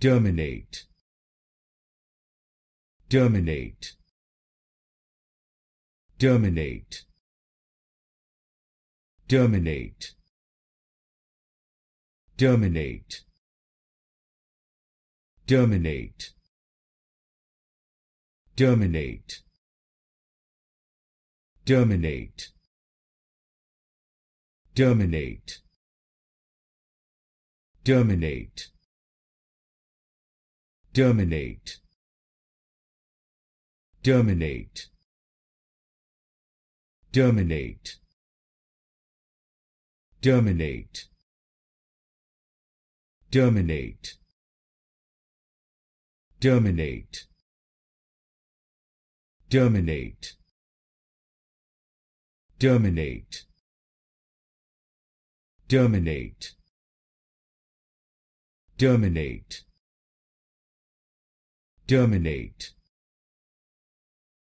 terminate terminate terminate terminate terminate terminate terminate terminate terminate terminate terminate terminate terminate terminate terminate terminate terminate terminate terminate terminate terminate